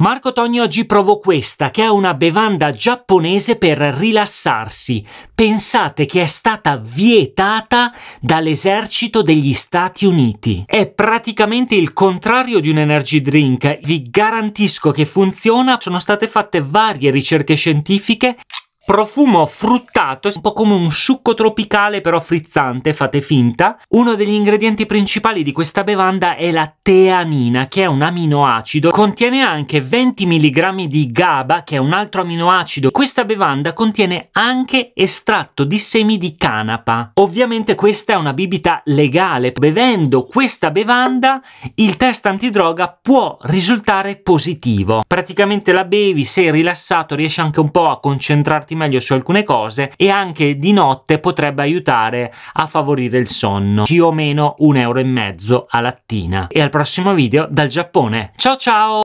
Marco Togni oggi provò questa, che è una bevanda giapponese per rilassarsi. Pensate che è stata vietata dall'esercito degli Stati Uniti. È praticamente il contrario di un energy drink. Vi garantisco che funziona. Sono state fatte varie ricerche scientifiche profumo fruttato, un po' come un succo tropicale però frizzante, fate finta. Uno degli ingredienti principali di questa bevanda è la teanina, che è un aminoacido. Contiene anche 20 mg di GABA, che è un altro aminoacido. Questa bevanda contiene anche estratto di semi di canapa. Ovviamente questa è una bibita legale. Bevendo questa bevanda il test antidroga può risultare positivo. Praticamente la bevi, sei rilassato, riesci anche un po' a concentrarti informarti meglio su alcune cose e anche di notte potrebbe aiutare a favorire il sonno, più o meno un euro e mezzo a lattina. E al prossimo video dal Giappone. Ciao ciao!